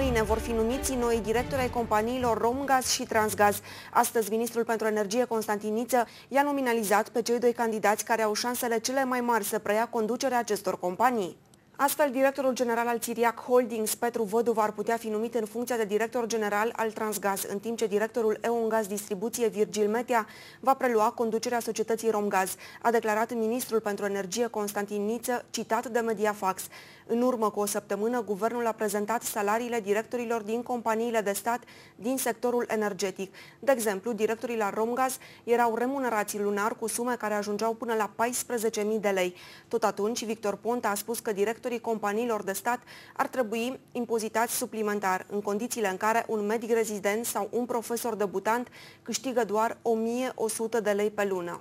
mâine vor fi numiți noi directori ai companiilor Romgaz și Transgaz. Astăzi, ministrul pentru energie Constantin i-a nominalizat pe cei doi candidați care au șansele cele mai mari să preia conducerea acestor companii. Astfel, directorul general al Țiriac Holdings, Petru Văduv, ar putea fi numit în funcția de director general al Transgaz, în timp ce directorul EONGAZ Distribuție, Virgil Metea, va prelua conducerea societății Romgaz, a declarat ministrul pentru energie Constantin Niță, citat de Mediafax. În urmă cu o săptămână, guvernul a prezentat salariile directorilor din companiile de stat din sectorul energetic. De exemplu, directorii la Romgaz erau remunerați lunar cu sume care ajungeau până la 14.000 de lei. Tot atunci, Victor Ponta a spus că directorul directorii companiilor de stat ar trebui impozitați suplimentar, în condițiile în care un medic rezident sau un profesor debutant câștigă doar 1100 de lei pe lună.